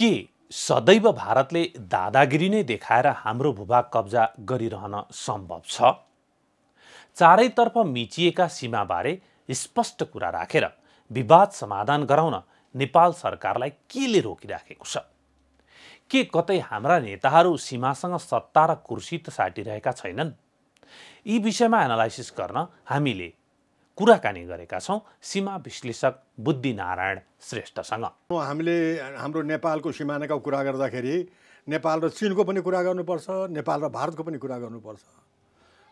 के सदैव भारतले दादागिरी नै देखाएर हाम्रो भूभाग कब्जा गरिरहन सम्भव छ चारैतर्फ मिचिएका सीमाबारे स्पष्ट कुरा राखेर रा, विवाद समाधान गराउन नेपाल सरकारलाई केले रोकिराखेको छ के कतै हाम्रा नेताहरू सीमासँग सत्ता र कुर्सी त साटिरहेका छैनन् यी विषयमा एनालाइसिस गर्न हामीले कुराकानी गरेका छौँ सीमा विश्लेषक बुद्धिनारायण श्रेष्ठसँग हामीले हाम्रो नेपालको सिमानाको कुरा गर्दाखेरि नेपाल र चिनको पनि कुरा गर्नुपर्छ नेपाल र भारतको पनि कुरा गर्नुपर्छ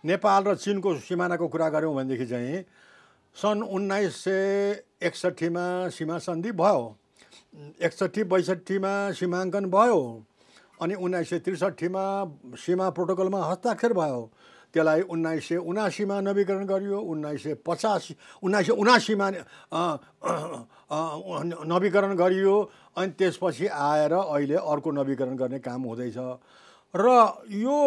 नेपाल र चिनको सिमानाको कुरा गऱ्यौँ भनेदेखि चाहिँ सन् उन्नाइस सय एकसट्ठीमा सीमा सन्धि भयो एकसट्ठी बैसठीमा सीमाङ्कन भयो अनि उन्नाइस सय त्रिसठीमा सीमा प्रोटोकलमा हस्ताक्षर भयो त्यसलाई उन्नाइस सय उनासीमा नवीकरण गरियो उन्नाइस सय पचासी उन्नाइस सय उनासीमा नवीकरण गरियो अनि त्यसपछि आएर अहिले अर्को नवीकरण गर्ने काम हुँदैछ र यो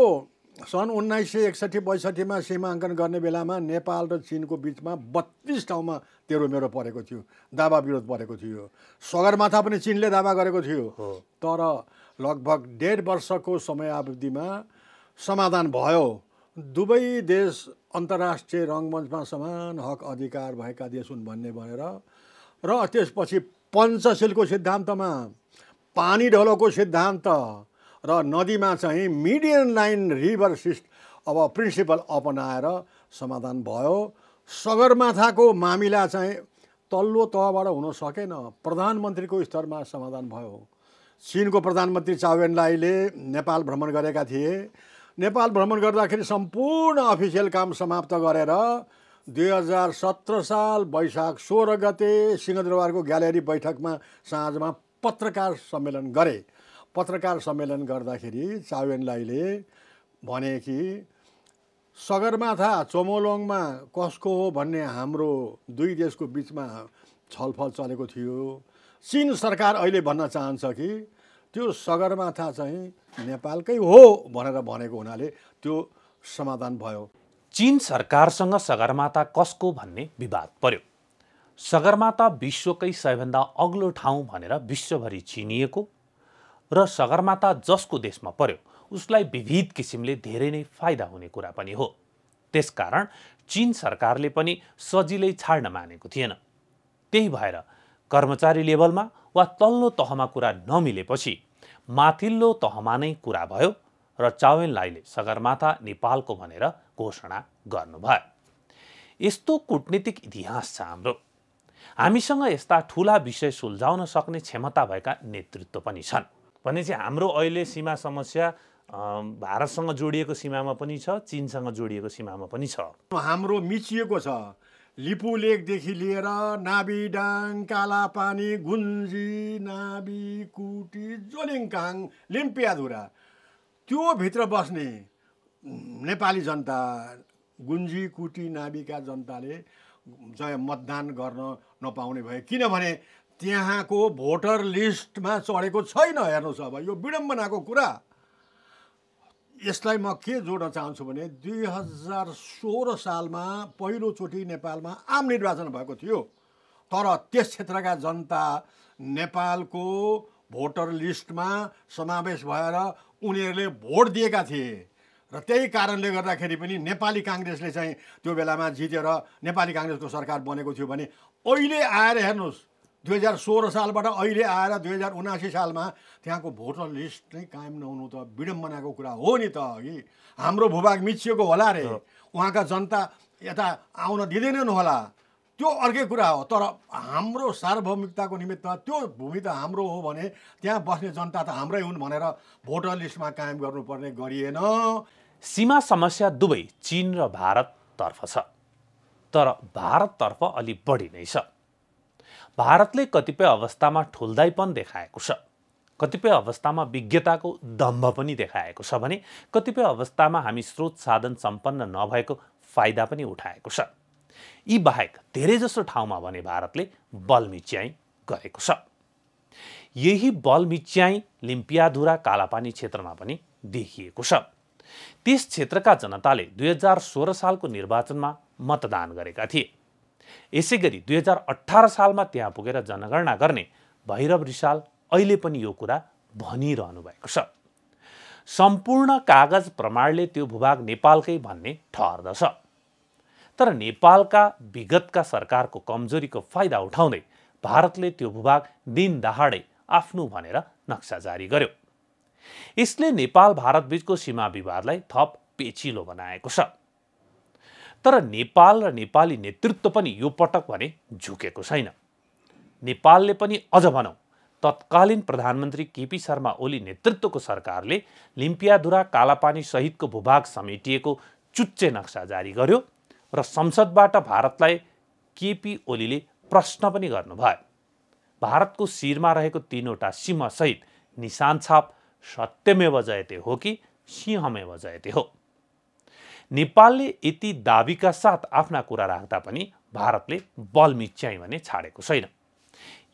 सन् उन्नाइस सय एकसठी बैसठीमा सीमाङ्कन गर्ने बेलामा नेपाल र चिनको बिचमा बत्तिस ठाउँमा तेरो मेरो परेको थियो दावा विरोध परेको थियो सगरमाथा पनि चिनले दावा गरेको थियो तर लगभग डेढ वर्षको समय समयावधिमा समाधान भयो दुवै देश अन्तर्राष्ट्रिय रङ्गमञ्चमा समान हक अधिकार भएका देश हुन् भन्ने भनेर र त्यसपछि पञ्चशीलको सिद्धान्तमा पानी ढलोको सिद्धान्त र नदीमा चाहिँ मिडियन लाइन रिभर सिस्ट अब प्रिन्सिपल अपनाएर समाधान भयो सगरमाथाको मामिला चाहिँ तल्लो तहबाट हुन सकेन प्रधानमन्त्रीको स्तरमा समाधान भयो चिनको प्रधानमन्त्री चावेनलाईले नेपाल भ्रमण गरेका थिए नेपाल भ्रमण गर्दाखेरि सम्पूर्ण अफिसियल काम समाप्त गरेर दुई हजार सत्र साल वैशाख सोह्र गते सिंहदरबारको ग्यालेरी बैठकमा साँझमा पत्रकार सम्मेलन गरे पत्रकार सम्मेलन गर्दाखेरि चावेनलाईले भने कि सगरमाथा चोमोलोङमा कसको हो भन्ने हाम्रो दुई देशको बिचमा छलफल चलेको थियो चिन सरकार अहिले भन्न चाहन्छ कि त्यो सगरमाथा चाहिँ नेपालकै हो भनेर भनेको हुनाले त्यो समाधान भयो चिन सरकारसँग सगरमाथा कसको भन्ने विवाद पर्यो सगरमाथा विश्वकै सबैभन्दा अग्लो ठाउँ भनेर विश्वभरि चिनिएको र सगरमाथा जसको देशमा पर्यो उसलाई विविध किसिमले धेरै नै फाइदा हुने कुरा पनि हो त्यसकारण चिन सरकारले पनि सजिलै छाड्न मानेको थिएन त्यही भएर कर्मचारी लेभलमा वा तल्लो तहमा कुरा नमिलेपछि माथिल्लो तहमा नै कुरा भयो र चावेन सगरमाथा नेपालको भनेर घोषणा गर्नुभयो यस्तो कुटनीतिक इतिहास छ हाम्रो हामीसँग यस्ता ठुला विषय सुल्झाउन सक्ने क्षमता भएका नेतृत्व पनि छन् चाहिँ हाम्रो अहिले सीमा समस्या भारतसँग जोडिएको सीमामा पनि छ चिनसँग जोडिएको सीमामा पनि छ हाम्रो मिचिएको छ लिपु लेकदेखि लिएर काला कालापानी गुन्जी नाबी कुटी जोलिङकाङ लिम्पियाधुरा त्योभित्र बस्ने नेपाली जनता गुन्जी कुटी नाभिका जनताले जय मतदान गर्न नपाउने भए किनभने त्यहाँको भोटर लिस्टमा चढेको छैन हेर्नुहोस् अब यो विडम्बनाको कुरा यसलाई म के जोड्न चाहन्छु भने दुई हजार सोह्र सालमा पहिलोचोटि नेपालमा आम निर्वाचन भएको थियो तर त्यस क्षेत्रका जनता नेपालको भोटर लिस्टमा समावेश भएर उनीहरूले भोट दिएका थिए र त्यही कारणले गर्दाखेरि पनि नेपाली काङ्ग्रेसले चाहिँ त्यो बेलामा जितेर नेपाली काङ्ग्रेसको सरकार बनेको थियो भने अहिले आएर हेर्नुहोस् दुई हजार सोह्र सालबाट अहिले आएर दुई हजार उनासी सालमा त्यहाँको भोटर लिस्ट नै कायम नहुनु त विडम्बनाको कुरा हो नि त अघि हाम्रो भूभाग मिचिएको होला रे उहाँका जनता यता आउन दिँदैनन् होला त्यो अर्कै कुरा हो तर हाम्रो सार्वभौमिकताको निमित्त त्यो भूमि त हाम्रो हो भने त्यहाँ बस्ने जनता त हाम्रै हुन् भनेर भोटर लिस्टमा कायम गर्नुपर्ने गरिएन सीमा समस्या दुवै चिन र भारततर्फ छ तर भारततर्फ अलि बढी नै छ भारतले कतिपय अवस्थामा ठुल्दाइपन देखाएको छ कतिपय अवस्थामा विज्ञताको दम्भ पनि देखाएको छ भने कतिपय अवस्थामा हामी स्रोत साधन सम्पन्न नभएको फाइदा पनि उठाएको छ यी बाहेक धेरैजसो ठाउँमा भने भारतले बल मिच्याइ गरेको छ यही बल मिच्याइ लिम्पियाधुरा कालापानी क्षेत्रमा पनि देखिएको छ त्यस क्षेत्रका जनताले दुई हजार सोह्र सालको निर्वाचनमा मतदान गरेका थिए यसै गरी दुई हजार अठार सालमा त्यहाँ पुगेर जनगणना गर्ने भैरव रिसाल अहिले पनि यो कुरा भनिरहनु भएको छ सम्पूर्ण कागज प्रमाणले त्यो भूभाग नेपालकै भन्ने ठहर्दछ तर नेपालका विगतका सरकारको कमजोरीको फाइदा उठाउँदै भारतले त्यो भूभाग दिन दहाडे आफ्नो भनेर नक्सा जारी गर्यो यसले नेपाल भारतबीचको सीमा विवादलाई थप पेचिलो बनाएको छ तर नेपाल र नेपाली नेतृत्व पनि यो पटक भने झुकेको छैन नेपालले पनि अझ भनौँ तत्कालीन प्रधानमन्त्री केपी शर्मा ओली नेतृत्वको सरकारले लिम्पियाधुरा कालापानी सहितको भूभाग समेटिएको चुच्चे नक्सा जारी गर्यो र संसदबाट भारतलाई केपी ओलीले प्रश्न पनि गर्नुभयो भारतको शिरमा रहेको तिनवटा सीमासहित निशान छाप सत्यमेव जयते हो कि सिंहमेव जयते हो नेपालले यति दावीका साथ आफ्ना कुरा राख्दा पनि भारतले बल मिच्यायो भने छाडेको छैन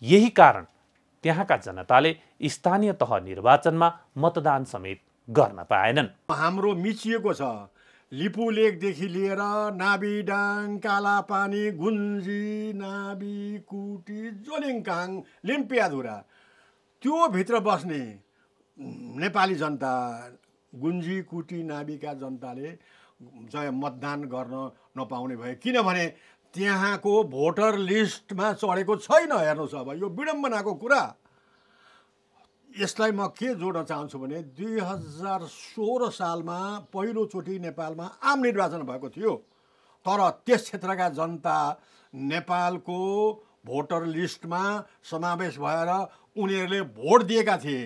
यही कारण त्यहाँका जनताले स्थानीय तह निर्वाचनमा मतदान समेत गर्न पाएनन् हाम्रो मिचिएको छ लिपु लेकदेखि लिएर काला पानी गुन्जी नाबी कुटी जोलिङकाङ लिम्पियाधुरा त्योभित्र बस्ने नेपाली जनता गुन्जी कुटी नाभीका जनताले चाहिँ मतदान गर्न नपाउने भए किनभने त्यहाँको भोटर लिस्टमा चढेको छैन हेर्नुहोस् अब यो विडम्बनाको कुरा यसलाई म के जोड्न चाहन्छु भने दुई हजार सोह्र सालमा पहिलोचोटि नेपालमा आम निर्वाचन भएको थियो तर त्यस क्षेत्रका जनता नेपालको भोटर लिस्टमा समावेश भएर उनीहरूले भोट दिएका थिए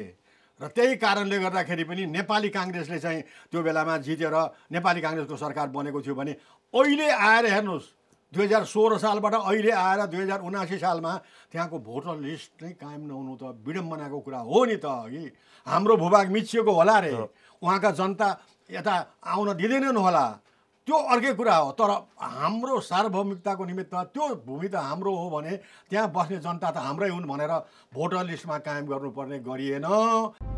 र त्यही कारणले गर्दाखेरि पनि नेपाली काङ्ग्रेसले चाहिँ त्यो बेलामा जितेर नेपाली काङ्ग्रेसको सरकार बनेको थियो भने अहिले आएर हेर्नुहोस् दुई हजार सोह्र सालबाट अहिले आएर दुई हजार उनासी सालमा त्यहाँको भोटर लिस्ट नै कायम नहुनु त विडम्बनाको कुरा हो नि त अघि हाम्रो भूभाग मिचिएको होला रे उहाँका जनता यता आउन दिँदैनन् होला त्यो अर्कै कुरा हो तर हाम्रो सार्वभौमिकताको निमित्त त्यो भूमि त हाम्रो हो भने त्यहाँ बस्ने जनता त हाम्रै हुन् भनेर भोटर लिस्टमा कायम गर्नुपर्ने गरिएन